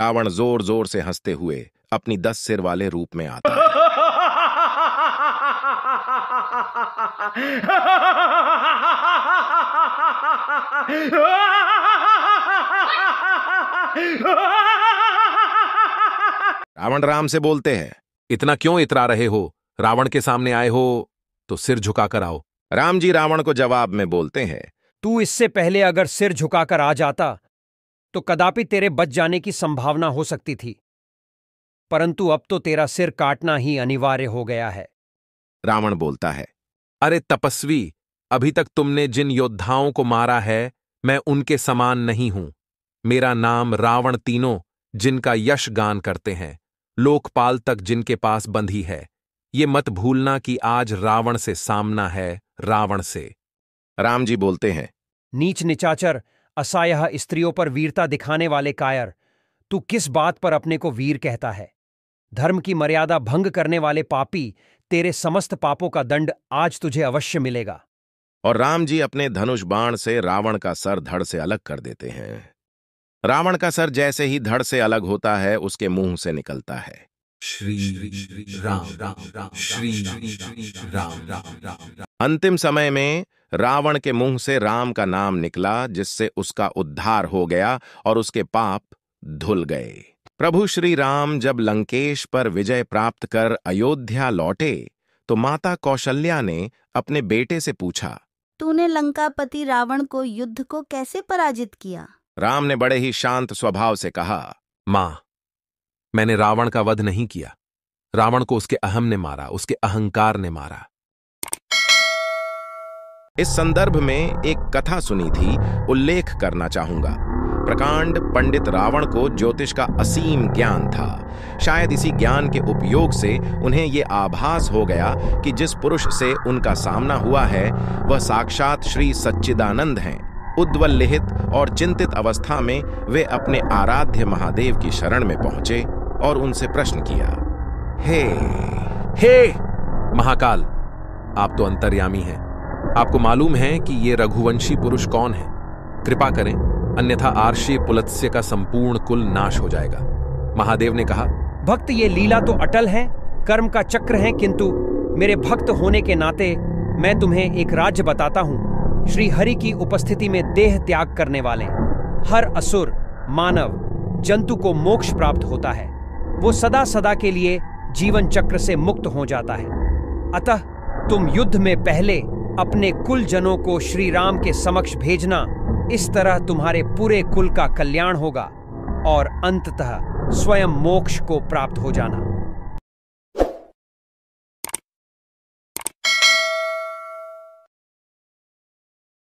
रावण जोर जोर से हंसते हुए अपनी दस सिर वाले रूप में आता है रावण राम से बोलते हैं इतना क्यों इतरा रहे हो रावण के सामने आए हो तो सिर झुकाकर आओ राम जी रावण को जवाब में बोलते हैं तू इससे पहले अगर सिर झुकाकर आ जाता तो कदापि तेरे बच जाने की संभावना हो सकती थी परंतु अब तो तेरा सिर काटना ही अनिवार्य हो गया है रावण बोलता है अरे तपस्वी अभी तक तुमने जिन योद्धाओं को मारा है मैं उनके समान नहीं हूं मेरा नाम रावण तीनों जिनका यश गान करते हैं लोकपाल तक जिनके पास बंधी है ये मत भूलना कि आज रावण से सामना है रावण से राम जी बोलते हैं नीच निचाचर असाय स्त्रियों पर वीरता दिखाने वाले कायर तू किस बात पर अपने को वीर कहता है धर्म की मर्यादा भंग करने वाले पापी तेरे समस्त पापों का दंड आज तुझे अवश्य मिलेगा और राम जी अपने धनुष बाण से रावण का सर धड़ से अलग कर देते हैं रावण का सर जैसे ही धड़ से अलग होता है उसके मुंह से निकलता है श्री राम राम अंतिम समय में रावण के मुंह से राम का नाम निकला जिससे उसका उद्धार हो गया और उसके पाप धुल गए प्रभु श्री राम जब लंकेश पर विजय प्राप्त कर अयोध्या लौटे तो माता कौशल्या ने अपने बेटे से पूछा तूने लंकापति रावण को युद्ध को कैसे पराजित किया राम ने बड़े ही शांत स्वभाव से कहा मां मैंने रावण का वध नहीं किया रावण को उसके अहम ने मारा उसके अहंकार ने मारा इस संदर्भ में एक कथा सुनी थी उल्लेख करना चाहूंगा प्रकांड पंडित रावण को ज्योतिष का असीम ज्ञान था शायद इसी ज्ञान के उपयोग से उन्हें ये आभास हो गया कि जिस पुरुष से उनका सामना हुआ है वह साक्षात श्री सच्चिदानंद हैं उद्वल और चिंतित अवस्था में वे अपने आराध्य महादेव की शरण में पहुंचे और उनसे प्रश्न किया हे हे महाकाल आप तो अंतर्यामी हैं आपको मालूम है कि ये रघुवंशी पुरुष कौन है कृपा करें अन्यथा आर्षी पुलत्स्य का संपूर्ण कुल नाश हो जाएगा महादेव ने कहा भक्त ये लीला तो अटल है कर्म का चक्र है किंतु मेरे भक्त होने के नाते मैं तुम्हें एक राज्य बताता हूँ श्री हरि की उपस्थिति में देह त्याग करने वाले हर असुर मानव जंतु को मोक्ष प्राप्त होता है वो सदा सदा के लिए जीवन चक्र से मुक्त हो जाता है अतः तुम युद्ध में पहले अपने कुल जनों को श्री राम के समक्ष भेजना इस तरह तुम्हारे पूरे कुल का कल्याण होगा और अंततः स्वयं मोक्ष को प्राप्त हो जाना